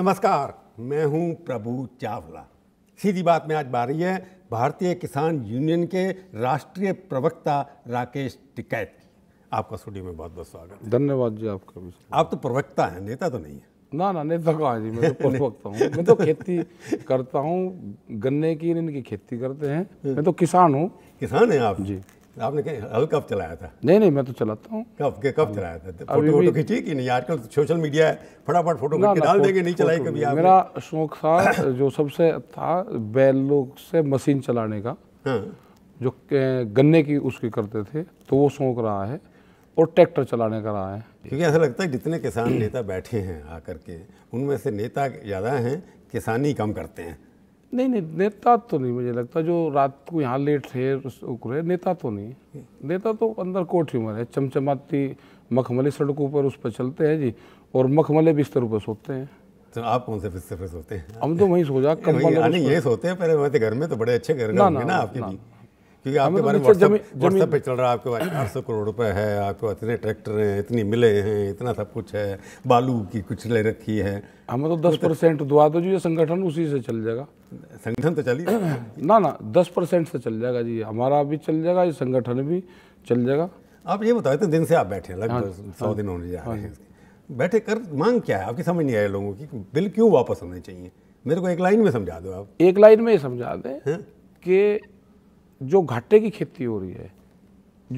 नमस्कार मैं हूं प्रभु चावला सीधी बात में आज बारी है भारतीय किसान यूनियन के राष्ट्रीय प्रवक्ता राकेश टिकैत की आपका स्टूडियो में बहुत बहुत स्वागत धन्यवाद जी आपका भी आप तो प्रवक्ता हैं नेता तो नहीं है ना ना नेता कहा जी मैं तो प्रवक्ता हूँ मैं तो खेती करता हूँ गन्ने की इनकी खेती करते हैं हम्म। मैं तो किसान हूँ किसान है आप जी आपने हल कब चलाया था नहीं नहीं मैं तो चलाता हूँ कब के कब चलाया था फोटो फोटो खींची कि नहीं आजकल तो सोशल मीडिया है फटाफट फोटो खींच के डाल देंगे नहीं चलाई कभी आप मेरा शौक था जो सबसे था बैलों से मशीन चलाने का हाँ। जो गन्ने की उसकी करते थे तो वो शौक रहा है और ट्रैक्टर चलाने का रहा है क्योंकि ऐसा लगता है जितने किसान नेता बैठे हैं आकर के उनमें से नेता ज़्यादा हैं किसानी कम करते हैं नहीं नहीं नेता तो नहीं मुझे लगता जो रात को यहाँ लेट रहे रहे नेता तो नहीं नेता तो अंदर कोट ह्यूमर है चमचमाती मखमली सड़कों पर उस पर चलते हैं जी और मखमले बिस्तर पर सोते हैं तो आप कौन से बिस्तर पर सोते हैं हम तो वहीं सो जा कम हाँ, ये सोते हैं पहले घर में तो बड़े अच्छे घर ना, आपके क्योंकि आपके हाँ, मतलब बारे में व्हाट्सएप पे चल रहा है आपके पास चार सौ करोड़ रुपए है आपके पास इतने ट्रैक्टर हैं इतनी मिले हैं इतना सब कुछ है बालू की कुछ ले रखी है हमें हाँ, मतलब तो दस मतलब- परसेंट दुआ दो जी ये संगठन उसी से चल जाएगा संगठन तो चलिए ना ना दस परसेंट से चल जाएगा जी हमारा भी चल जाएगा ये संगठन भी चल जाएगा आप ये बताओ इतने दिन से आप बैठे हाँ, लगभग सौ दिन होने जा रहे हैं बैठे कर मांग क्या है आपकी समझ नहीं आया लोगों की बिल क्यों वापस होने चाहिए मेरे को एक लाइन में समझा दो आप एक लाइन में ही समझा दें कि जो घाटे की खेती हो रही है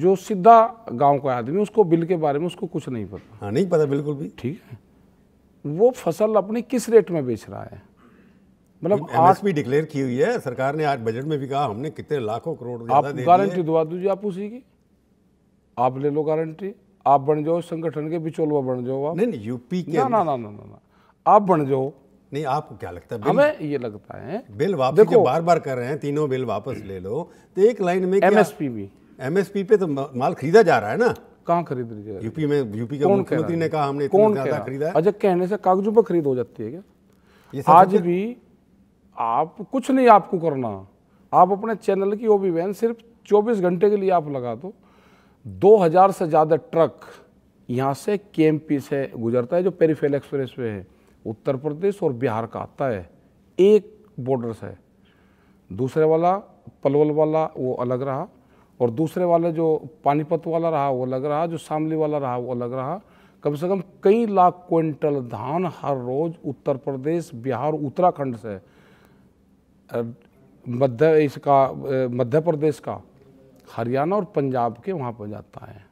जो सीधा गांव का आदमी उसको बिल के बारे में उसको कुछ नहीं पता हाँ नहीं पता बिल्कुल भी ठीक है वो फसल अपनी किस रेट में बेच रहा है मतलब आज भी डिक्लेयर की हुई है सरकार ने आज बजट में भी कहा हमने कितने लाखों करोड़ आप गारंटी दवा दीजिए आप उसी की आप ले लो गारंटी आप बन जाओ संगठन के बिचोलवा बन जाओ आप नहीं नहीं यूपी के ना ना ना ना ना आप बन जाओ नहीं आपको क्या लगता है हमें ये लगता है बिल वापस देखो बार बार कर रहे हैं तीनों बिल वापस ले लो तो एक लाइन में एमएसपी भी एमएसपी पे तो माल खरीदा जा रहा है ना कहाँ खरीद रही है यूपी में यूपी के मुख्यमंत्री ने कहा हमने कौन ज्यादा खरीदा है अजय अच्छा, कहने से कागजों पर खरीद हो जाती है क्या आज भी आप कुछ नहीं आपको करना आप अपने चैनल की ओबी वैन सिर्फ 24 घंटे के लिए आप लगा दो 2000 से ज़्यादा ट्रक यहाँ से के से गुजरता है जो पेरीफेल एक्सप्रेस वे है उत्तर प्रदेश और बिहार का आता है एक बॉर्डर है दूसरे वाला पलवल वाला वो अलग रहा और दूसरे वाले जो पानीपत वाला रहा वो अलग रहा जो शामली वाला रहा वो अलग रहा कम से कम कई लाख क्विंटल धान हर रोज उत्तर प्रदेश बिहार उत्तराखंड से मध्य इसका मध्य प्रदेश का हरियाणा और पंजाब के वहाँ पर जाता है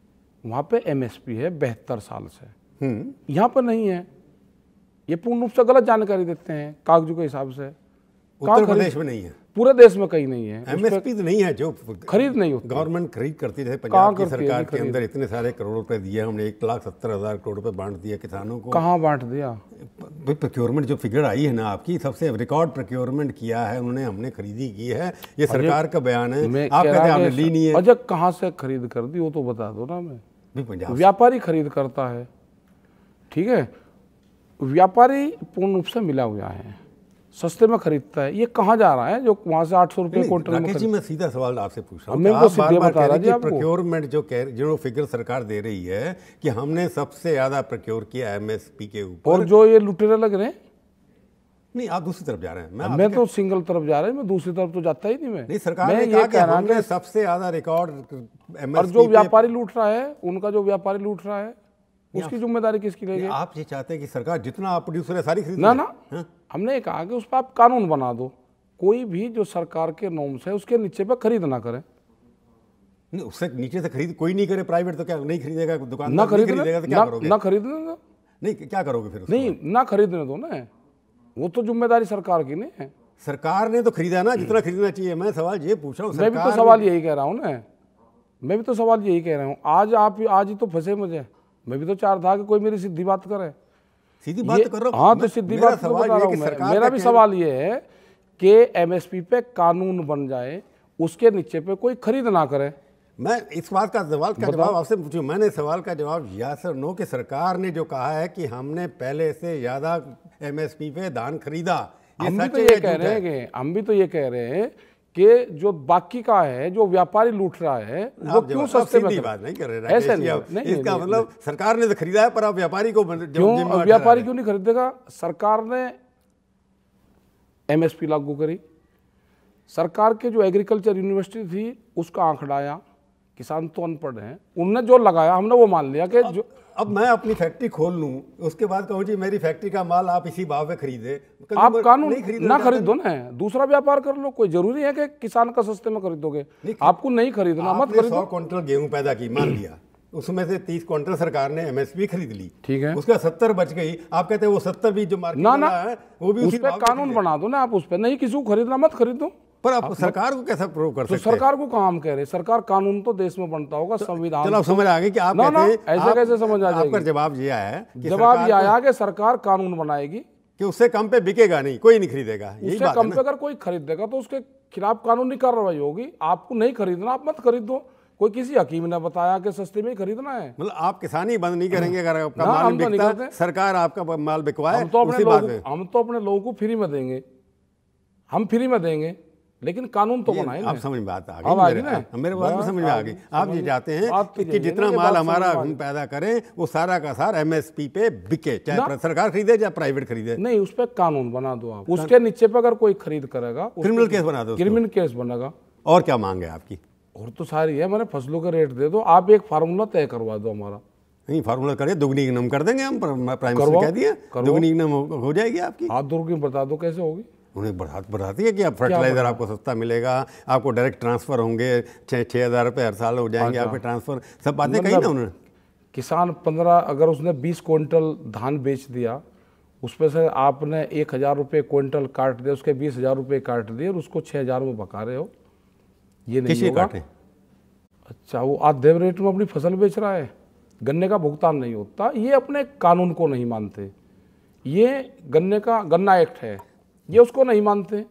वहाँ पे एमएसपी है बेहतर साल से हम्म। यहाँ पर नहीं है ये पूर्ण रूप से गलत जानकारी देते हैं कागजों के हिसाब से उत्तर प्रदेश में नहीं है पूरे देश में कहीं नहीं है एमएसपी तो नहीं है जो खरीद नहीं होती गवर्नमेंट खरीद करती है पंजाब की सरकार के अंदर इतने सारे करोड़ रुपए दिए हमने एक लाख सत्तर हजार करोड़ रुपए बांट दिया किसानों को कहाँ बांट दिया प्रोक्योरमेंट जो फिगर आई है ना आपकी सबसे रिकॉर्ड प्रोक्योरमेंट किया है उन्होंने हमने खरीदी की है ये सरकार का बयान है आप कहते हैं ली नहीं है अजय कहाँ से खरीद कर दी वो तो बता दो ना मैं व्यापारी खरीद करता है ठीक है व्यापारी पूर्ण रूप से मिला हुआ है सस्ते में खरीदता है ये कहाँ जा रहा है जो वहाँ से आठ सौ रुपये क्वार्टर में जी मैं सीधा सवाल आपसे पूछ रहा हूँ आप बार बार कह रहे प्रोक्योरमेंट जो कह जो फिगर सरकार दे रही है कि हमने सबसे ज़्यादा प्रोक्योर किया एम एस पी के ऊपर और जो ये लुटेरे लग रहे हैं नहीं आप दूसरी तरफ जा रहे हैं मैं, मैं तो सिंगल तरफ जा रहा हैं मैं दूसरी तरफ तो जाता ही नहीं मैं नहीं सरकार मैं ने कहा कि हमने सबसे ज़्यादा रिकॉर्ड और जो व्यापारी लूट रहा है उनका जो व्यापारी लूट रहा है उसकी जिम्मेदारी किसकी लेगी आप ये चाहते हैं कि सरकार जितना आप प्रोड्यूसर है सारी खरीद ना ना हाँ? हमने कहा कि उस पर आप कानून बना दो कोई भी जो सरकार के नॉर्म्स है उसके नीचे पर खरीद ना करें नहीं उससे नीचे से खरीद कोई नहीं करे प्राइवेट तो क्या नहीं खरीदेगा दुकान ना खरीद खरीदेगा तो क्या करोगे ना खरीदने दो नहीं क्या करोगे फिर नहीं ना खरीदने दो ना वो तो जिम्मेदारी सरकार की नहीं है सरकार ने तो खरीदा ना जितना खरीदना चाहिए मैं सवाल ये पूछ रहा हूँ मैं भी तो सवाल यही कह रहा हूँ ना मैं भी तो सवाल यही कह रहा हूँ आज आप आज ही तो फंसे मुझे मैं भी तो चार था कि कोई मेरी सीधी बात करे सीधी बात कर रहा हाँ तो सीधी बात बता रहा हूँ मेरा भी सवाल ये है कि एमएसपी पे कानून बन जाए उसके नीचे पे कोई खरीद ना करे मैं इस बात का सवाल का जवाब आपसे पूछूं मैंने सवाल का जवाब या सर नो कि सरकार ने जो कहा है कि हमने पहले से ज़्यादा एमएसपी पे धान खरीदा तो हम भी तो ये कह रहे हैं हम भी तो ये कह रहे हैं कि जो बाकी का है जो व्यापारी लूट रहा है वो क्यों सस्ते में बात नहीं कर रहे ऐसा नहीं, नहीं इसका मतलब सरकार ने तो खरीदा है पर आप व्यापारी को क्यों व्यापारी क्यों नहीं खरीदेगा सरकार ने एमएसपी लागू करी सरकार के जो एग्रीकल्चर यूनिवर्सिटी थी उसका आंकड़ा आया किसान तो अनपढ़ हैं उनने जो लगाया हमने वो मान लिया कि जो अब मैं अपनी फैक्ट्री खोल लूँ उसके बाद कहूँ जी मेरी फैक्ट्री का माल आप इसी भाव पे खरीदे आप कानून नहीं खरीद ना खरीदो ना दूसरा व्यापार कर लो कोई जरूरी है कि किसान का सस्ते में खरीदोगे आपको नहीं खरीदना मत खरीदो सौ क्विंटल गेहूं पैदा की मान लिया उसमें से तीस क्विंटल सरकार ने एमएसपी खरीद ली ठीक है उसका सत्तर बच गई आप कहते हैं वो सत्तर भी जो मार्केट ना, ना, है वो भी उस पर कानून बना दो ना आप उस पर नहीं किसी को खरीदना मत खरीदो पर आप, सरकार को कैसा प्रूव कर तो सकते हैं सरकार को काम कह रहे सरकार कानून तो देश में बनता होगा तो संविधान चलो तो। समझ आ गए कि आप ना, ऐसे कैसे समझ आ जाएगा जवाब ये आया है जवाब ये आया कि सरकार कानून बनाएगी कि उससे कम पे बिकेगा नहीं कोई नहीं खरीदेगा उससे कम पे अगर कोई खरीदेगा तो उसके खिलाफ कानूनी कार्रवाई होगी आपको नहीं खरीदना आप मत खरीदो कोई किसी हकीम ने बताया कि सस्ते में खरीदना है मतलब आप किसान ही बंद नहीं करेंगे अगर आपका माल बिकता सरकार आपका माल बिकवाए हम तो अपने लोगों को फ्री में देंगे हम फ्री में देंगे लेकिन कानून तो बनाए आप समझ में आता अब मेरे, मेरे बात में तो समझ में आ गई आप ये चाहते हैं कि तो जितना माल हमारा हम पैदा करें वो सारा का सारा एमएसपी पे बिके चाहे सरकार खरीदे चाहे प्राइवेट खरीदे नहीं उस पर कानून बना दो आप उसके नीचे पे अगर कोई खरीद करेगा क्रिमिनल केस बना दो क्रिमिनल केस बनेगा और क्या मांग है आपकी और तो सारी है मैंने फसलों का रेट दे दो आप एक फार्मूला तय करवा दो हमारा नहीं फार्मूला करिए दुगनी इनम कर देंगे हम प्राइम मिनिस्टर कह दिए दुगनी इनम हो जाएगी आपकी आप दुर्गुनी बता दो कैसे होगी उन्हें बढ़ा बढ़ाती है कि आप फर्टिलाइज़र आपको सस्ता मिलेगा आपको डायरेक्ट ट्रांसफ़र होंगे छः छः हज़ार रुपये हर साल हो जाएंगे अच्छा। आपके ट्रांसफ़र सब बातें कही मतलब ना उन्होंने किसान पंद्रह अगर उसने बीस क्विंटल धान बेच दिया उसमें से आपने एक हज़ार रुपये क्विंटल काट दिया उसके बीस हज़ार रुपये काट दिए और उसको छः हज़ार में बका रहे हो ये नहीं काटे? अच्छा वो आधे रेट में अपनी फसल बेच रहा है गन्ने का भुगतान नहीं होता ये अपने कानून को नहीं मानते ये गन्ने का गन्ना एक्ट है ये उसको नहीं मानते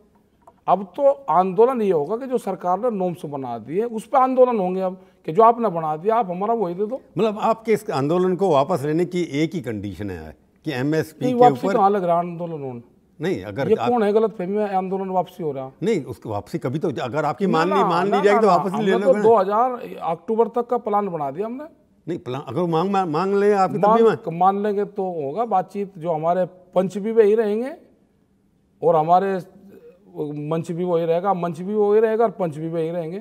अब तो आंदोलन ये होगा कि जो सरकार ने नोम्स बना दी है उस पर आंदोलन होंगे अब कि जो आपने बना दिया आप हमारा वही दे दो मतलब आपके इस आंदोलन को वापस लेने की एक ही कंडीशन है कि एम एस पी वापसी लग रहा आंदोलन होने नहीं अगर ये कौन है गलत फहमी आंदोलन वापसी हो रहा नहीं उसकी वापसी कभी तो अगर आपकी मान ली मान ली जाएगी तो वापस ले लेना तो दो हजार अक्टूबर तक का प्लान बना दिया हमने नहीं प्लान अगर मांग मांग लें आप मान लेंगे तो होगा बातचीत जो हमारे पंच भी ही रहेंगे और हमारे मंच भी वही रहेगा मंच भी वही रहेगा और पंच भी वही रहेंगे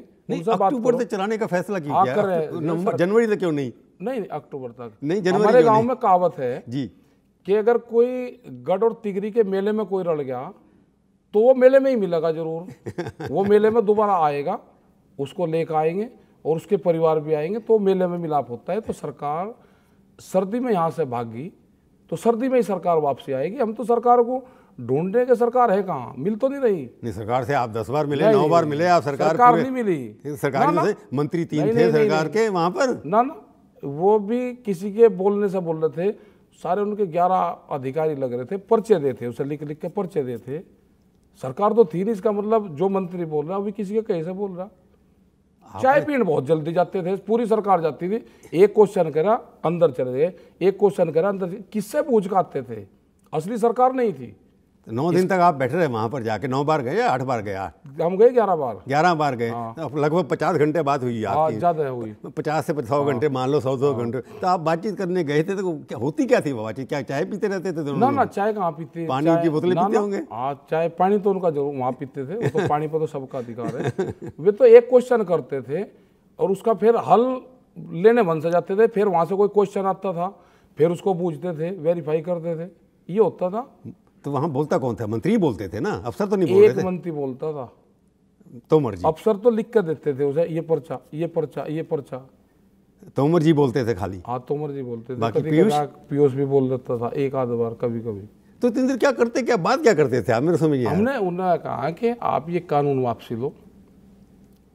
अक्टूबर तक चलाने का फैसला किया हाँ, कर रहे नवंबर जनवरी तक क्यों नहीं नहीं अक्टूबर तक नहीं जनवरी हमारे गांव में कहावत है जी कि अगर कोई गढ़ और तिगरी के मेले में कोई रड़ गया तो वो मेले में ही मिलेगा जरूर वो मेले में दोबारा आएगा उसको लेकर आएंगे और उसके परिवार भी आएंगे तो मेले में मिलाप होता है तो सरकार सर्दी में यहाँ से भागी तो सर्दी में ही सरकार वापसी आएगी हम तो सरकार को ढूंढने के सरकार है कहाँ मिल तो नहीं रही नहीं सरकार से आप दस बार मिले नौ बार मिले आप सरकार सरकार नहीं मिली सरकार ना, ना, मंत्री तीन नहीं, थे नहीं, सरकार नहीं, के वहां पर ना ना वो भी किसी के बोलने से बोल रहे थे सारे उनके ग्यारह अधिकारी लग रहे थे पर्चे दे थे उसे लिख लिख के पर्चे दे थे सरकार तो थी नहीं इसका मतलब जो मंत्री बोल रहा अभी किसी के कहीं से बोल रहा चाय पीने बहुत जल्दी जाते थे पूरी सरकार जाती थी एक क्वेश्चन करा अंदर चले गए एक क्वेश्चन करा अंदर किससे पूछ के आते थे असली सरकार नहीं थी तो नौ दिन तक आप बैठे रहे वहाँ पर जाके नौ बार गए आठ बार गया हम गए ग्यारह बार ग्यारह बार गए हाँ। लगभग पचास घंटे बात हुई हाँ, आपकी ज़्यादा हुई पचास से सौ हाँ। घंटे मान लो सौ सौ घंटे तो आप बातचीत करने गए थे तो क्या होती क्या थी बातचीत क्या चाय पीते रहते थे दोनों ना ना चाय कहाँ पीते पानी की बोतल पीते होंगे चाय पानी तो उनका जरूर वहाँ पीते थे तो पानी पर तो सबका अधिकार है वे तो एक क्वेश्चन करते थे और उसका फिर हल लेने मन से जाते थे फिर वहाँ से कोई क्वेश्चन आता था फिर उसको पूछते थे वेरीफाई करते थे ये होता था तो वहां बोलता कौन था मंत्री बोलते थे ना अफसर तो नहीं बोलते थे मंत्री बोलता था तोमर जी अफसर तो लिख कर देते थे उसे ये पर्चा ये पर्चा ये पर्चा तोमर जी बोलते थे खाली हाँ तोमर जी बोलते थे बाकी पीयूष पीयूष भी बोल देता था एक आध बार कभी कभी तो तीन दिन क्या करते क्या बात क्या करते थे आप मेरे समझिए हमने उन्होंने कहा कि आप ये कानून वापसी लो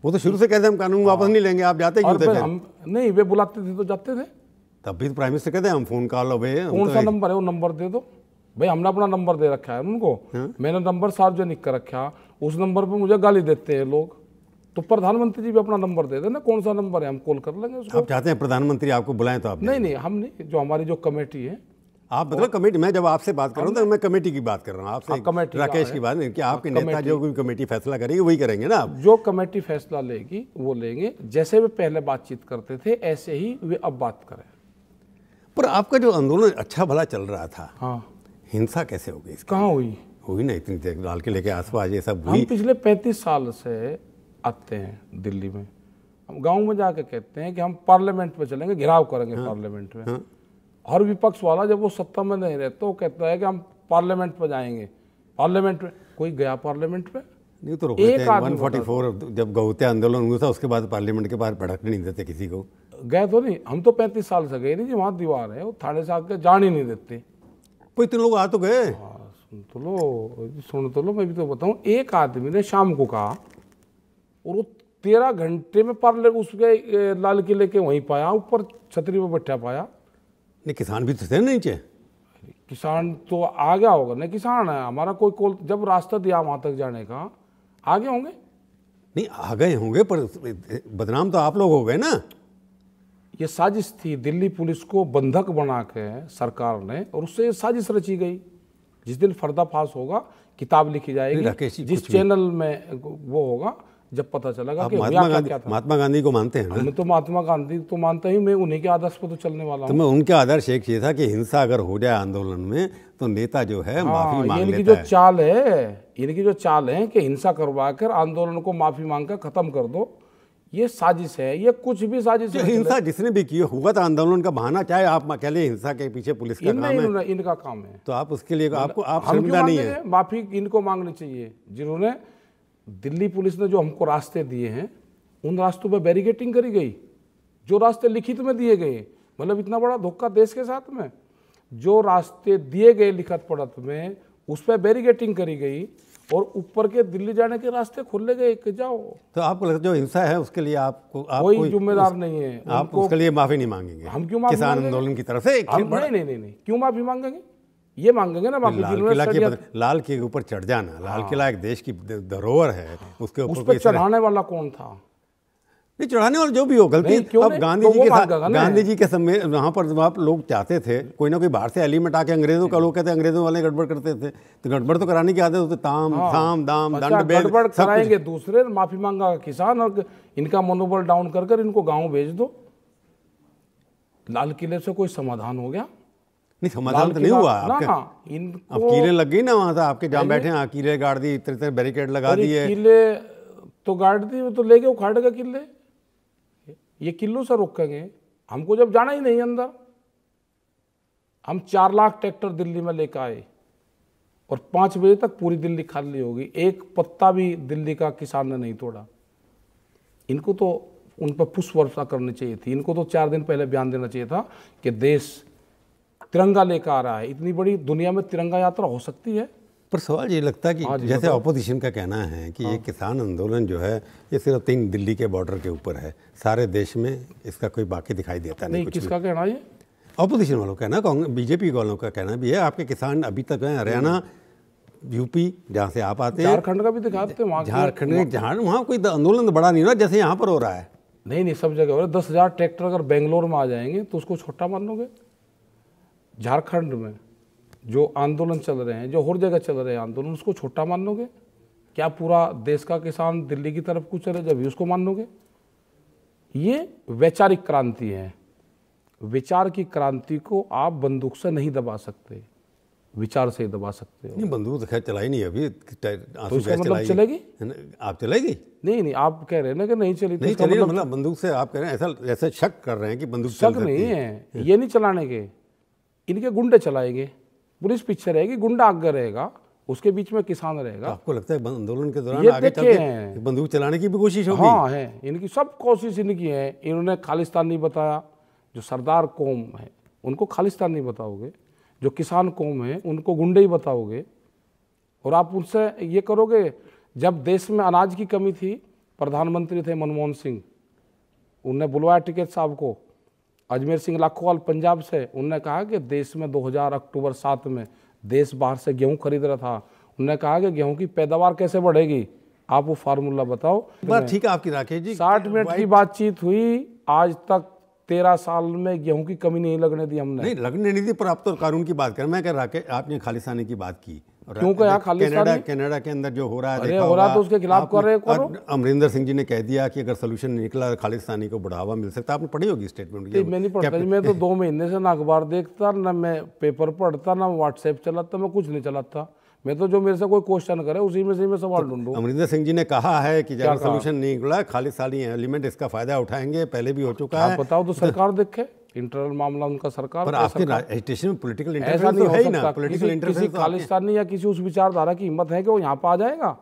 वो तो शुरू से कहते हम कानून वापस हाँ। नहीं लेंगे आप जाते क्यों थे हम नहीं वे बुलाते थे तो जाते थे तब भी तो प्राइम मिनिस्टर कहते हम फोन कॉल हो कौन तो सा नंबर है वो नंबर दे दो भाई हमने अपना नंबर दे रखा है उनको हाँ। मैंने नंबर सार्वजनिक कर रखा उस नंबर पर मुझे गाली देते हैं लोग तो प्रधानमंत्री जी भी अपना नंबर दे देना कौन सा नंबर है हम कॉल कर लेंगे उसको आप चाहते हैं प्रधानमंत्री आपको बुलाएं तो आप नहीं नहीं हम नहीं जो हमारी जो कमेटी है आप मतलब कमेटी मैं जब आपसे बात कर रहा हूँ तो मैं कमेटी की बात कर रहा हूँ आपसे हाँ, कमेटी राकेश की बात नहीं कि हाँ, आपके नेता जो भी कमेटी फैसला करेगी वही करेंगे ना आप जो कमेटी फैसला लेगी वो लेंगे जैसे वे पहले बातचीत करते थे ऐसे ही वे अब बात करें पर आपका जो आंदोलन अच्छा भला चल रहा था हाँ हिंसा कैसे हो गई कहाँ हुई हुई ना इतनी देर लाल किले के आसपास ये सब हुई हम पिछले पैंतीस साल से आते हैं दिल्ली में हम गांव में जाके कहते हैं कि हम पार्लियामेंट में चलेंगे घिराव करेंगे हाँ, पार्लियामेंट में हाँ, हर विपक्ष वाला जब वो सत्ता में नहीं रहता वो कहता है कि हम पार्लियामेंट में जाएंगे पार्लियामेंट में कोई गया पार्लियामेंट में नहीं तो एक आदमी 144 जब गौते आंदोलन हुआ था उसके बाद पार्लियामेंट के बाहर भड़कने नहीं देते किसी को गए तो नहीं हम तो पैंतीस साल से गए नहीं जी वहाँ दीवार है वो थाने साहब के जान ही नहीं देते वो इतने लोग आ तो गए हाँ, सुन तो लो सुन तो लो मैं भी तो बताऊँ एक आदमी ने शाम को कहा और वो तेरह घंटे में पार उसके लाल किले के वहीं पाया ऊपर छतरी पर बैठा पाया नहीं किसान भी तो थे नीचे किसान तो आ गया होगा नहीं किसान है हमारा कोई कोल जब रास्ता दिया वहाँ तक जाने का आ गए होंगे नहीं आ गए होंगे पर बदनाम तो आप लोग हो गए ना ये साजिश थी दिल्ली पुलिस को बंधक बना के सरकार ने और उससे साजिश रची गई जिस दिन फर्दाफाश होगा किताब लिखी जाएगी जिस चैनल में वो होगा जब पता चलेगा कि महात्मा गांधी महात्मा गांधी को मानते हैं मैं तो महात्मा गांधी तो मानता ही मैं उन्हीं के आदर्श पर तो चलने वाला तो मैं उनके आदर्श एक ये था कि हिंसा अगर हो जाए आंदोलन में तो नेता जो है हाँ, माफी मांग लेता जो चाल है इनकी जो चाल है कि हिंसा करवा कर आंदोलन को माफी मांग कर खत्म कर दो ये साजिश है ये कुछ भी साजिश है हिंसा जिसने भी की हुआ था आंदोलन का बहाना चाहे आप कह लें हिंसा के पीछे पुलिस का काम है इनका काम है तो आप उसके लिए आपको आप नहीं है माफी इनको मांगनी चाहिए जिन्होंने दिल्ली पुलिस ने जो हमको रास्ते दिए हैं उन रास्तों पर बैरिकेटिंग करी गई जो रास्ते लिखित में दिए गए मतलब इतना बड़ा धोखा देश के साथ में जो रास्ते दिए गए लिखत पढ़त में उस पर बैरिकेटिंग करी गई और ऊपर के दिल्ली जाने के रास्ते खुले गए कि जाओ तो आपको लगता जो हिंसा है उसके लिए आपको आप कोई जिम्मेदार उस, नहीं है आप उसके लिए माफी नहीं मांगेंगे हम क्यों माफी किसान आंदोलन की तरफ से एक नहीं, नहीं नहीं नहीं क्यों माफी मांगेंगे ये मांगेंगे ना माफी लाल किला के लाल किले के ऊपर चढ़ जाना लाल हाँ। किला एक देश की धरोहर है उसके ऊपर चढ़ाने वाला कौन था नहीं चढ़ाने वाले जो भी हो गलती अब गांधी तो जी के साथ गांधी जी के समय वहाँ पर जब आप लोग चाहते थे कोई ना कोई बाहर से एलिमेंट आके अंग्रेजों का लोग कहते अंग्रेजों वाले गड़बड़ करते थे तो गड़बड़ तो कराने की आदत होते ताम धाम हाँ। दाम दंड गड़बड़ कराएंगे दूसरे माफी मांगा किसान और इनका मनोबल डाउन कर कर इनको गाँव भेज दो लाल किले से कोई समाधान हो गया नहीं समाधान तो नहीं हुआ आपके अब हाँ, कीले लग गई ना वहाँ से आपके जहाँ बैठे हैं हाँ, कीले गाड़ दी इतने बैरिकेड लगा दिए किले तो गाड़ दी तो ले गए उखाड़ गए किले ये किल्लो से रोकेंगे हमको जब जाना ही नहीं अंदर हम चार लाख ट्रैक्टर दिल्ली में लेकर आए और पाँच बजे तक पूरी दिल्ली खाली होगी एक पत्ता भी दिल्ली का किसान ने नहीं तोड़ा इनको तो उन पर पुष्प वर्षा करनी चाहिए थी इनको तो चार दिन पहले बयान देना चाहिए था कि देश तिरंगा लेकर आ रहा है इतनी बड़ी दुनिया में तिरंगा यात्रा हो सकती है पर सवाल ये लगता है कि हाँ जैसे अपोजिशन का कहना है कि ये हाँ। किसान आंदोलन जो है ये सिर्फ तीन दिल्ली के बॉर्डर के ऊपर है सारे देश में इसका कोई बाकी दिखाई देता नहीं, नहीं किसका कहना ये अपोजिशन वालों का कहना कांग्रेस बीजेपी वालों का कहना भी है आपके किसान अभी तक हैं हरियाणा यूपी हम्म। जहाँ से आप आते हैं झारखंड का भी दिखाते हैं झारखंड झारखंड वहाँ कोई तो आंदोलन तो बड़ा नहीं हो रहा जैसे यहाँ पर हो रहा है नहीं नहीं सब जगह हो रहा है दस हज़ार ट्रैक्टर अगर बेंगलोर में आ जाएंगे तो उसको छोटा मान लोगे झारखंड में जो आंदोलन चल रहे हैं जो हर जगह चल रहे हैं आंदोलन उसको छोटा मान लोगे क्या पूरा देश का किसान दिल्ली की तरफ कुछ चले जब उसको मान लोगे ये वैचारिक क्रांति है विचार की क्रांति को आप बंदूक से नहीं दबा सकते विचार से ही दबा सकते हो नहीं बंदूक तो खैर चलाई नहीं अभी तो इसका मतलब चलेगी आप चलेगी नहीं नहीं आप कह रहे हैं ना कि नहीं चली तो नहीं चली मतलब, मतलब बंदूक से आप कह रहे हैं ऐसा ऐसा शक कर रहे हैं कि बंदूक शक नहीं है ये नहीं चलाने के इनके गुंडे चलाएंगे पुलिस पीछे रहेगी गुंडा आगे रहेगा उसके बीच में किसान रहेगा तो आपको लगता है आंदोलन के दौरान आगे चल के बंदूक चलाने की भी कोशिश होगी हाँ है इनकी सब कोशिश इनकी है इन्होंने खालिस्तान नहीं बताया जो सरदार कौम है उनको खालिस्तान नहीं बताओगे जो किसान कौम है उनको गुंडे ही बताओगे और आप उनसे ये करोगे जब देश में अनाज की कमी थी प्रधानमंत्री थे मनमोहन सिंह उनने बुलवाया टिकेट साहब को अजमेर सिंह लाखोवाल पंजाब से उन्होंने कहा कि देश में 2000 अक्टूबर सात में देश बाहर से गेहूं खरीद रहा था उन्होंने कहा कि गेहूं की पैदावार कैसे बढ़ेगी आप वो फार्मूला बताओ ठीक है आपकी राकेश जी साठ मिनट की बातचीत हुई आज तक तेरह साल में गेहूं की कमी नहीं लगने दी हमने नहीं लगने नहीं दी पर आप तो कानून की बात करें मैं कह राकेश आपने खालिस्तानी की बात की क्योंकि यहाँ कनाडा कनाडा के अंदर जो हो रहा है अरे हो रहा तो उसके खिलाफ कर रहे हैं अमरिंदर सिंह जी ने कह दिया कि अगर सोल्यूशन निकला खालिस्तानी को बढ़ावा मिल सकता आपने पढ़ी होगी स्टेटमेंट मैं नहीं पढ़ता मैं तो दो महीने से ना अखबार देखता ना मैं पेपर पढ़ता ना व्हाट्सएप चलाता मैं कुछ नहीं चलाता मैं तो जो मेरे से कोई क्वेश्चन करे उसी में से मैं सवाल तो ढूंढूँ अमरिंदर सिंह जी ने कहा है कि जब सोल्यूशन नहीं निकला खालिस्तानी एलिमेंट इसका फायदा उठाएंगे पहले भी हो चुका है बताओ तो सरकार देखे इंटरनल मामला उनका सरकार पर आपके एजिटेशन में पॉलिटिकल ऐसा तो नहीं हो ना पॉलिटिकल इंटरफेरेंस किसी तो खालिस्तानी या किसी उस विचारधारा की हिम्मत है कि वो यहाँ पर आ जाएगा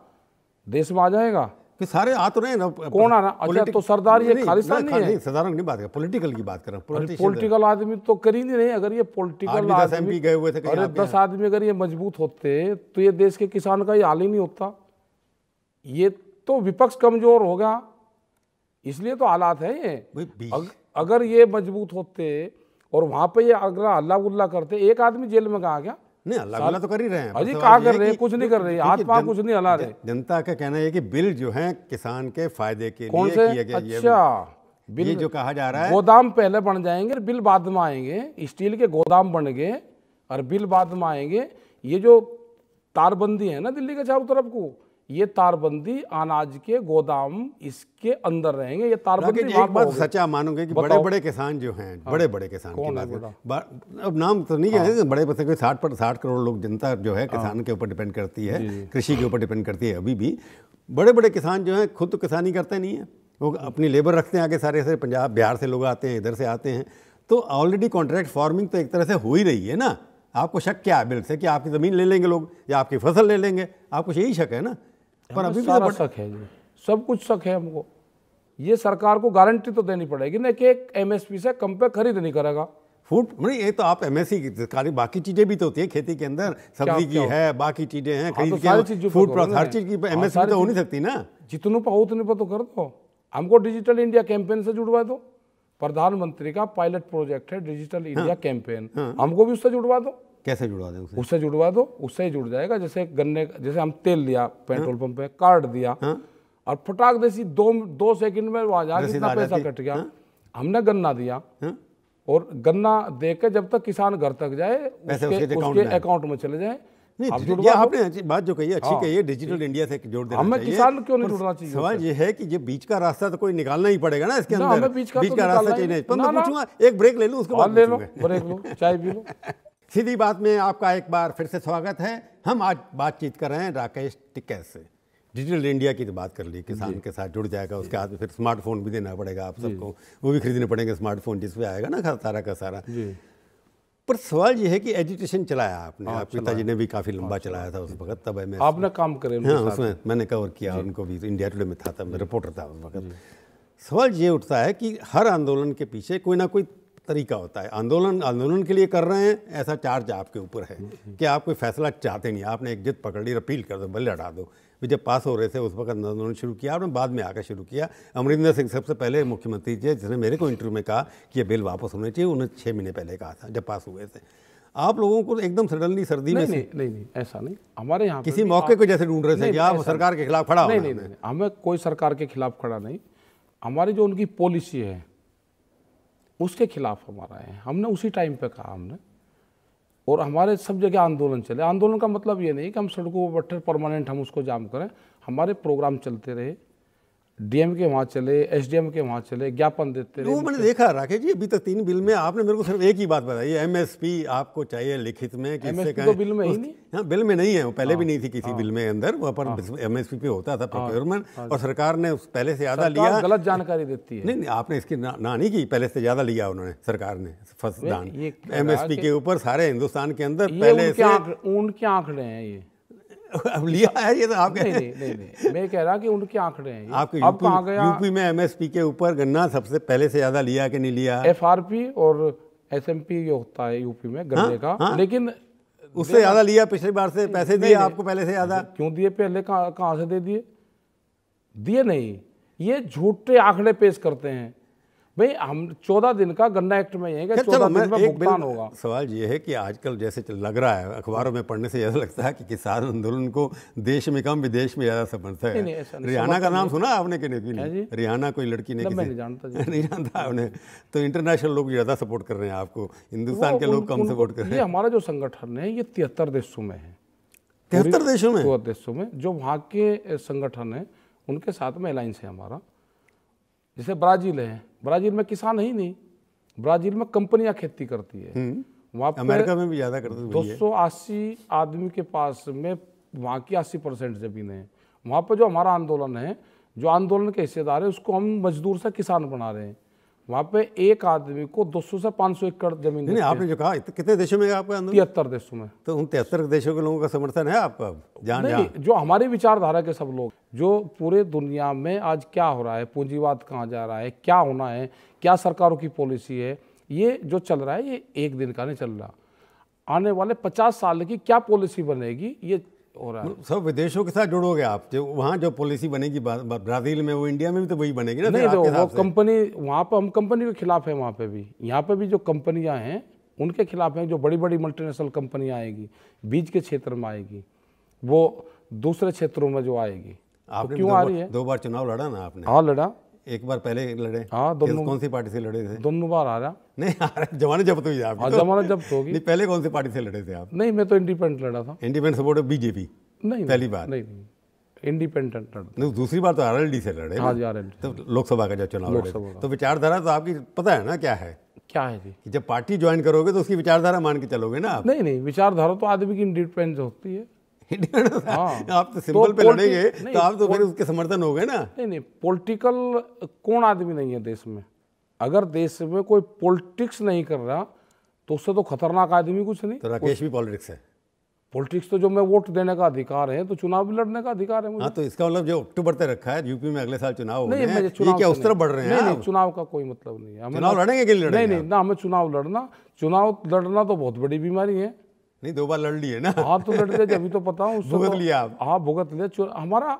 देश में आ जाएगा कि सारे आ तो रहे ना कौन आना अच्छा तो सरदार ये खालिस्तान नहीं है सरदारों नहीं बात कर पॉलिटिकल की बात कर रहा हूँ पॉलिटिकल आदमी तो कर ही नहीं रहे अगर ये पॉलिटिकल आदमी गए हुए थे अरे दस आदमी अगर ये मजबूत होते तो ये देश के किसान का ये हाल ही नहीं होता ये तो विपक्ष कमजोर होगा इसलिए तो हालात है ये अगर ये मजबूत होते और वहां पे ये अगर अल्लाह उल्ला करते एक आदमी जेल में कहा गया नहीं अल्लाह तो कर ही रहे हैं अजी कहा कर रहे हैं कुछ नहीं कर रहे हाथ पाँव कुछ नहीं हला रहे जनता का कहना है कि बिल जो है किसान के फायदे के कौन से अच्छा बिल ये जो कहा जा रहा है गोदाम पहले बन जाएंगे बिल बाद में आएंगे स्टील के गोदाम बन गए और बिल बाद में आएंगे ये जो तारबंदी है ना दिल्ली के चारों तरफ को ये तारबंदी अनाज के गोदाम इसके अंदर रहेंगे ये तारबंदी एक बात सच्चा मानोगे कि बड़े बड़े किसान जो हैं हाँ, बड़े बड़े किसान कौन की बात अब नाम तो नहीं हाँ, है बड़े पैसे कोई साठ पर साठ करोड़ लोग जनता जो है हाँ। किसान हाँ, के ऊपर डिपेंड करती है कृषि के ऊपर डिपेंड करती है अभी भी बड़े बड़े किसान जो हैं खुद तो किसानी करते नहीं है वो अपनी लेबर रखते हैं आगे सारे से पंजाब बिहार से लोग आते हैं इधर से आते हैं तो ऑलरेडी कॉन्ट्रैक्ट फार्मिंग तो एक तरह से हो ही रही है ना आपको शक क्या है बिल से कि आपकी ज़मीन ले लेंगे लोग या आपकी फसल ले लेंगे आपको यही शक है ना पर अभी भी तो सारा शक है जी सब कुछ शक है हमको ये सरकार को गारंटी तो देनी पड़ेगी ना कि एक एमएसपी से कम पे खरीद नहीं करेगा फूड मतलब ये तो आप एमएससी की बाकी चीजें भी तो होती है खेती के अंदर सब्जी की है बाकी चीजें हैं हाँ, खरीद तो के फूड तो हर चीज की एमएसपी हाँ, तो हो नहीं सकती ना जितनों पर उतने पर तो कर दो हमको डिजिटल इंडिया कैंपेन से जुड़वा दो प्रधानमंत्री का पायलट प्रोजेक्ट है डिजिटल हाँ। इंडिया कैंपेन हमको भी उससे जुड़वा दो कैसे जुड़वा दें उसे उससे जुड़वा दो उससे ही जुड़ जाएगा जैसे गन्ने जैसे हम तेल लिया पेट्रोल हाँ। पंप पे कार्ड दिया हाँ। और फटाक देसी दो दो सेकंड में वो आ जाए कितना पैसा कट गया हाँ। हमने गन्ना दिया और गन्ना दे के जब तक किसान घर तक जाए उसके अकाउंट में चले जाए नहीं आपने बात जो कही अच्छी कही है डिजिटल इंडिया से जोड़ देना हमें किसान क्यों नहीं जुड़ना चाहिए सवाल ये है कि ये बीच का रास्ता तो कोई निकालना ही पड़ेगा ना इसके अंदर बीच का, तो रास्ता चाहिए नहीं एक ब्रेक ले लूँ उसके बाद ले लो ब्रेक लो चाय पी लो सीधी बात में आपका एक बार फिर से स्वागत है हम आज बातचीत कर रहे हैं राकेश टिकैत से डिजिटल इंडिया की तो बात कर ली किसान के साथ जुड़ जाएगा उसके हाथ में फिर स्मार्टफोन भी देना पड़ेगा आप सबको वो भी खरीदने पड़ेंगे स्मार्टफोन जिसमें आएगा ना सारा का सारा पर सवाल यह है कि एजुकेशन चलाया आपने हाँ, आप पिताजी ने भी काफ़ी हाँ, लंबा चलाया था उस वक्त तब मैं आपने काम करे हाँ उसमें मैंने कवर किया उनको भी इंडिया टुडे में था तब मैं रिपोर्टर था उस वक्त सवाल ये उठता है कि हर आंदोलन के पीछे कोई ना कोई तरीका होता है आंदोलन आंदोलन के लिए कर रहे हैं ऐसा चार्ज आपके ऊपर है कि आप कोई फैसला चाहते नहीं आपने एक जिद पकड़ ली अपील कर दो बल लड़ा दो वे जब पास हो रहे थे उस वक्त आंदोलन शुरू किया आपने बाद में आकर शुरू किया अमरिंदर सिंह सबसे पहले मुख्यमंत्री थे जिसने मेरे को इंटरव्यू में कहा कि ये बिल वापस होने चाहिए उन्हें छः महीने पहले कहा था जब पास हुए थे आप लोगों को एकदम सडनली सर्दी में नहीं नहीं नहीं ऐसा नहीं हमारे यहाँ किसी मौके को जैसे ढूंढ रहे थे कि आप सरकार के खिलाफ खड़ा नहीं नहीं हमें कोई सरकार के खिलाफ खड़ा नहीं हमारी जो उनकी पॉलिसी है उसके खिलाफ हमारा है हमने उसी टाइम पे कहा हमने और हमारे सब जगह आंदोलन चले आंदोलन का मतलब ये नहीं कि हम सड़कों पर बैठे परमानेंट हम उसको जाम करें हमारे प्रोग्राम चलते रहे डीएम के वहाँ चले एसडीएम के वहाँ चले ज्ञापन देते रहे वो मैंने देखा राकेश जी अभी तक तीन बिल में आपने मेरे को सिर्फ एक ही बात बताई एमएसपी आपको चाहिए लिखित में किससे कहें तो बिल में ही नहीं हाँ बिल में नहीं है वो पहले भी हाँ, नहीं थी किसी हाँ। बिल में अंदर वहाँ पर एस पे होता था प्रोक्योरमेंट हाँ। और सरकार ने पहले से ज़्यादा लिया गलत जानकारी देती है नहीं नहीं आपने इसकी ना नहीं की पहले से ज़्यादा लिया उन्होंने सरकार ने फर्स्ट दान एमएसपी के ऊपर सारे हिंदुस्तान के अंदर पहले उनके आंकड़े हैं ये अब लिया है ये तो आप नहीं, नहीं, नहीं, नहीं मैं कह रहा कि उनके आंकड़े हैं आपके अब कहाँ गया यूपी में एमएसपी के ऊपर गन्ना सबसे पहले से ज़्यादा लिया कि नहीं लिया एफआरपी और एसएमपी ये होता है यूपी में गन्ने हाँ, का हा? लेकिन उससे ज़्यादा लिया पिछली बार से पैसे दिए आपको पहले से ज़्यादा अच्छा, क्यों दिए पहले कहाँ से दे दिए दिए नहीं ये झूठे आंकड़े पेश करते हैं भाई हम चौदह दिन का गन्ना एक्ट में यही चौदह दिन में भुगतान होगा सवाल ये है कि आजकल जैसे लग रहा है अखबारों में पढ़ने से ऐसा लगता है कि किसान आंदोलन को देश में कम विदेश में ज़्यादा समझता है रिहाना का नाम सुना आपने कि नहीं रिहाना कोई लड़की ने मतलब नहीं जानता नहीं जानता आपने तो इंटरनेशनल लोग ज़्यादा सपोर्ट कर रहे हैं आपको हिंदुस्तान के लोग कम सपोर्ट कर रहे हैं हमारा जो संगठन है ये तिहत्तर देशों में है तिहत्तर देशों में तिहत्तर देशों में जो वहाँ के संगठन है उनके साथ में अलायंस है हमारा जैसे ब्राजील है ब्राजील में किसान ही नहीं ब्राजील में कंपनियां खेती करती है हम्म। वहाँ अमेरिका में भी ज्यादा करते दो सौ अस्सी आदमी के पास में वहां की अस्सी परसेंट जमीन है वहां पर जो हमारा आंदोलन है जो आंदोलन के हिस्सेदार है उसको हम मजदूर से किसान बना रहे हैं वहाँ पे एक आदमी को 200 से 500 एकड़ जमीन नहीं, नहीं आपने जो कहा कितने देशों में आपका तिहत्तर देशों में तो उन तिहत्तर देशों के लोगों का समर्थन है आपका जान नहीं जहाँ। जो हमारी विचारधारा के सब लोग जो पूरे दुनिया में आज क्या हो रहा है पूंजीवाद कहाँ जा रहा है क्या होना है क्या सरकारों की पॉलिसी है ये जो चल रहा है ये एक दिन का नहीं चल रहा आने वाले पचास साल की क्या पॉलिसी बनेगी ये हो रहा है सब विदेशों के साथ जुड़ोगे आप जो वहाँ जो पॉलिसी बनेगी ब्राज़ील में वो इंडिया में भी तो वही बनेगी ना नहीं तो वो कंपनी वहाँ पर हम कंपनी के खिलाफ है वहाँ पर भी यहाँ पर भी जो कंपनियाँ हैं उनके खिलाफ हैं जो बड़ी बड़ी मल्टीनेशनल कंपनियाँ आएगी बीज के क्षेत्र में आएगी वो दूसरे क्षेत्रों में जो आएगी तो आपने तो क्यों आ रही है दो बार चुनाव लड़ा ना आपने हाँ लड़ा एक बार पहले लड़े हाँ दोनों कौन सी पार्टी से लड़े थे दोनों बार आ रहा नहीं आ रहा जमाने जब्त हुई आप तो, हाँ, जमाना जब्त होगी नहीं पहले कौन सी पार्टी से लड़े थे आप नहीं मैं तो इंडिपेंडेंट लड़ा था इंडिपेंडेंट सपोर्ट बीजेपी नहीं पहली बार नहीं इंडिपेंडेंट नहीं दूसरी बार तो डी से लड़े हाँ जी तो लोकसभा का जब चुनाव लड़े तो विचारधारा तो आपकी पता है ना क्या है क्या है जी जब पार्टी ज्वाइन करोगे तो उसकी विचारधारा मान के चलोगे ना आप नहीं नहीं विचारधारा तो आदमी की इंडिपेंडेंट होती है हाँ। तो आप तो सिंबल तो पे लड़ेंगे तो आप तो फिर उसके समर्थन हो गए ना नहीं नहीं पॉलिटिकल कौन आदमी नहीं है देश में अगर देश में कोई पॉलिटिक्स नहीं कर रहा तो उससे तो खतरनाक आदमी कुछ नहीं तो राकेश भी पॉलिटिक्स है पॉलिटिक्स तो जो मैं वोट देने का अधिकार है तो चुनाव भी लड़ने का अधिकार है मुझे हाँ, तो इसका मतलब जो अक्टूबर तक रखा है यूपी में अगले साल चुनाव नहीं मैं चुनाव क्या उस तरफ बढ़ रहे हैं नहीं, नहीं, चुनाव का कोई मतलब नहीं है चुनाव लड़ेंगे के लिए नहीं नहीं ना हमें चुनाव लड़ना चुनाव लड़ना तो बहुत बड़ी बीमारी है नहीं दो बार लड़ लिए ना हाँ तो लड़ लिया अभी तो पता हूँ भुगत लिया हाँ भुगत लिया हमारा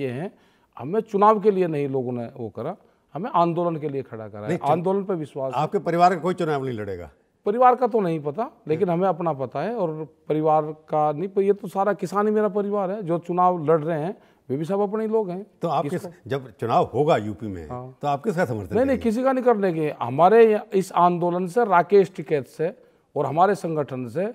ये है हमें चुनाव के लिए नहीं लोगों ने वो करा हमें आंदोलन के लिए खड़ा करा है आंदोलन पर विश्वास आपके परिवार का कोई चुनाव नहीं लड़ेगा परिवार का तो नहीं पता लेकिन हमें अपना पता है और परिवार का नहीं पर ये तो सारा किसान ही मेरा परिवार है जो चुनाव लड़ रहे हैं वे भी सब अपने ही लोग हैं तो आप किस जब चुनाव होगा यूपी में हाँ। तो आप किसका समर्थन नहीं नहीं किसी का नहीं करने के हमारे इस आंदोलन से राकेश टिकैत से और हमारे संगठन से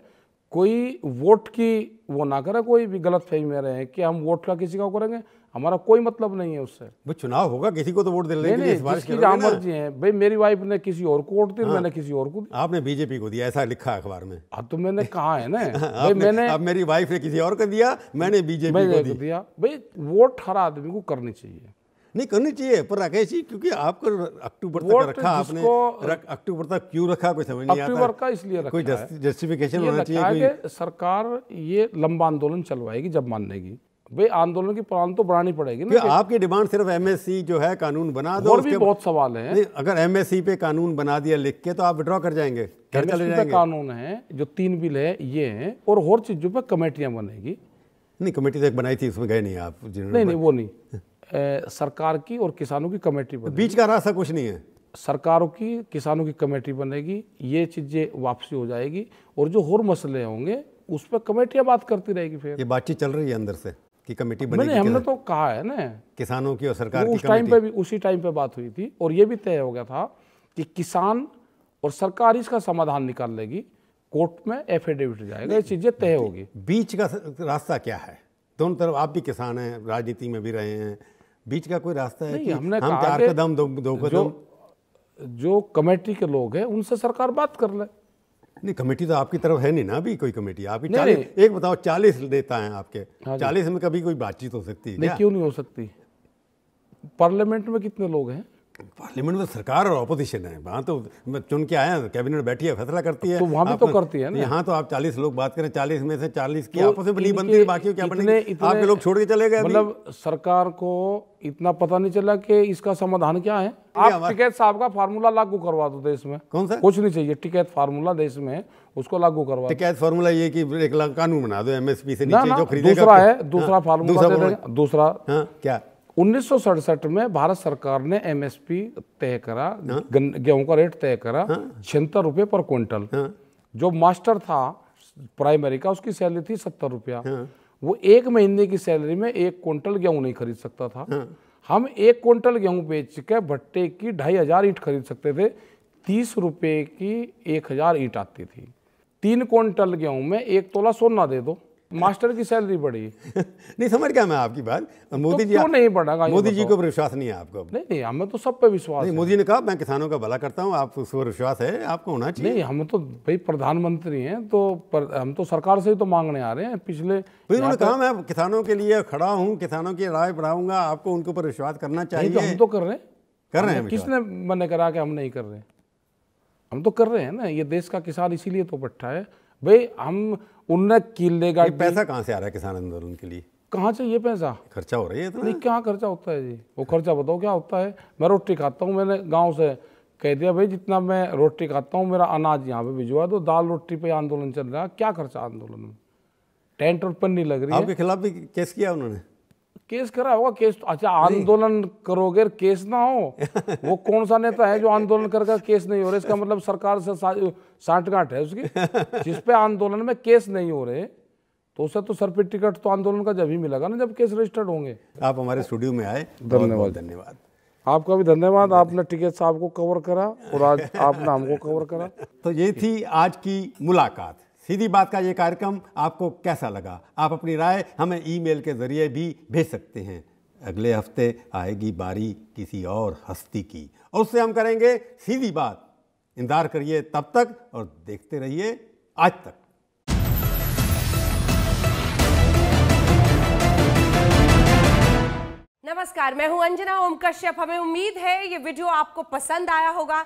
कोई वोट की वो ना करे कोई भी गलत फहमी में रहे कि हम वोट का किसी का करेंगे हमारा कोई मतलब नहीं है उससे भाई चुनाव होगा किसी को तो वोट देने नहीं, जहाँ मर्जी है भाई मेरी वाइफ ने किसी और को वोट दी हाँ, मैंने किसी और को आपने बीजेपी को दिया ऐसा लिखा अखबार में हाँ तो मैंने कहा है ना भाई मैंने अब मेरी वाइफ ने किसी और को दिया मैंने बीजेपी को दिया भाई वोट हर आदमी को करनी चाहिए नहीं करनी चाहिए पर राकेश जी क्योंकि आपको अक्टूबर तक रखा आपने रख, अक्टूबर तक क्यों रखा कोई समझ नहीं अक्टूबर का इसलिए रखा कोई जस्टिफिकेशन होना चाहिए कोई सरकार ये लंबा आंदोलन चलवाएगी जब मान लेगी भाई आंदोलन की प्लान तो बढ़ानी पड़ेगी ना आपकी डिमांड सिर्फ एमएससी जो है कानून बना दो और भी बहुत सवाल हैं अगर एमएससी पे कानून बना दिया लिख के तो आप विड्रॉ कर जाएंगे घर चले जाएंगे कानून है जो तीन बिल है ये है और और चीजों पर कमेटियां बनेगी नहीं कमेटी तो एक बनाई थी उसमें गए नहीं आप नहीं नहीं वो नहीं सरकार की और किसानों की कमेटी बनेगी बीच का रास्ता कुछ नहीं है सरकारों की किसानों की कमेटी बनेगी ये चीज़ें वापसी हो जाएगी और जो और मसले होंगे उस पर कमेटियां बात करती रहेगी फिर ये बातचीत चल रही है अंदर से कि कमेटी बनेगी हमने तो कहा है ना किसानों की और सरकार की उस टाइम पे भी उसी टाइम पे बात हुई थी और ये भी तय हो गया था कि किसान और सरकार इसका समाधान निकाल लेगी कोर्ट में एफिडेविट जाएगा ये चीज़ें तय होगी बीच का रास्ता क्या है दोनों तरफ आप भी किसान हैं राजनीति में भी रहे हैं बीच का कोई रास्ता है कि हमने हम चार कदम दो, दो कदम जो, जो कमेटी के लोग हैं उनसे सरकार बात कर ले नहीं कमेटी तो आपकी तरफ है नहीं ना अभी कोई कमेटी आपकी चालीस एक बताओ चालीस नेता हैं आपके हाँ चालीस में कभी कोई बातचीत हो सकती है क्यों नहीं हो सकती पार्लियामेंट में कितने लोग हैं पार्लियामेंट में तो सरकार और अपोजिशन है वहाँ तो चुन के आए हैं कैबिनेट बैठी है फैसला करती है तो वहाँ भी तो करती है ना यहाँ तो आप 40 लोग बात करें 40 में से 40 की तो आपस में नहीं बनती है बाकी क्या बने आपके लोग छोड़ के चले गए मतलब सरकार को इतना पता नहीं चला कि इसका समाधान क्या है आप टिकैत साहब का फार्मूला लागू करवा दो देश में कौन सा कुछ नहीं चाहिए टिकैत फार्मूला देश में उसको लागू करवा टिकैत फार्मूला ये कि एक कानून बना दो एमएसपी से नीचे जो खरीदेगा दूसरा है दूसरा हाँ, फार्मूला दूसरा हाँ, क्या उन्नीस में भारत सरकार ने एमएसपी तय करा हाँ। गेहूं का रेट तय करा हाँ। छिहत्तर रुपये पर क्विंटल हाँ। जो मास्टर था प्राइमरी का उसकी सैलरी थी सत्तर रुपया वो एक महीने की सैलरी में एक क्विंटल गेहूं नहीं खरीद सकता था हम एक क्विंटल गेहूं बेच के भट्टे की ढाई हजार ईट खरीद सकते थे तीस रुपये की एक हजार ईट आती थी तीन क्विंटल गेहूं में एक तोला सोना दे दो मास्टर की सैलरी बढ़ी नहीं समझ गया मैं आपकी बात तो मोदी तो जी क्यों नहीं बढ़ा मोदी जी तो- को विश्वास नहीं है आपको नहीं नहीं हमें तो सब पे विश्वास नहीं मोदी ने कहा मैं किसानों का भला करता हूँ आप उस पर विश्वास है आपको होना चाहिए नहीं हम तो भाई प्रधानमंत्री हैं तो पर, हम तो सरकार से ही तो मांगने आ रहे हैं पिछले उन्होंने कहा मैं किसानों के लिए खड़ा हूँ किसानों की राय बढ़ाऊंगा आपको उनके ऊपर विश्वास करना तो चाहिए हम तो कर रहे हैं कर रहे हैं किसने मैंने करा के हम नहीं कर रहे हम तो कर रहे हैं ना ये देश का किसान इसीलिए तो बैठा है भाई हम उन्नत किलेगा पैसा कहाँ से आ रहा है किसान आंदोलन के लिए कहाँ से ये पैसा खर्चा हो रही है नहीं क्या खर्चा होता है जी वो खर्चा बताओ क्या होता है मैं रोटी खाता हूँ मैंने गाँव से कह दिया भाई जितना मैं रोटी खाता हूँ मेरा अनाज यहाँ पे भिजवा दो दाल रोटी पे आंदोलन चल रहा है क्या खर्चा आंदोलन में टेंट और पन्नी लग रही है आपके खिलाफ भी केस किया उन्होंने केस करा होगा केस तो- अच्छा आंदोलन करोगे केस ना हो वो कौन सा नेता है जो आंदोलन करके केस नहीं हो रहा इसका मतलब सरकार से साठगांठ है उसकी जिसपे आंदोलन में केस नहीं हो रहे तो उससे तो सर पे टिकट तो आंदोलन का जब ही मिलेगा ना जब केस रजिस्टर्ड होंगे आप हमारे स्टूडियो में आए धन्यवाद धन्यवाद आपका भी धन्यवाद आपने टिकट साहब को कवर करा और आज आपने हमको कवर करा तो ये थी आज की मुलाकात सीधी बात का ये कार्यक्रम आपको कैसा लगा आप अपनी राय हमें ईमेल के ज़रिए भी भेज सकते हैं अगले हफ्ते आएगी बारी किसी और हस्ती की और उससे हम करेंगे सीधी बात इंतज़ार करिए तब तक और देखते रहिए आज तक नमस्कार मैं हूं अंजना ओम कश्यप हमें उम्मीद है ये वीडियो आपको पसंद आया होगा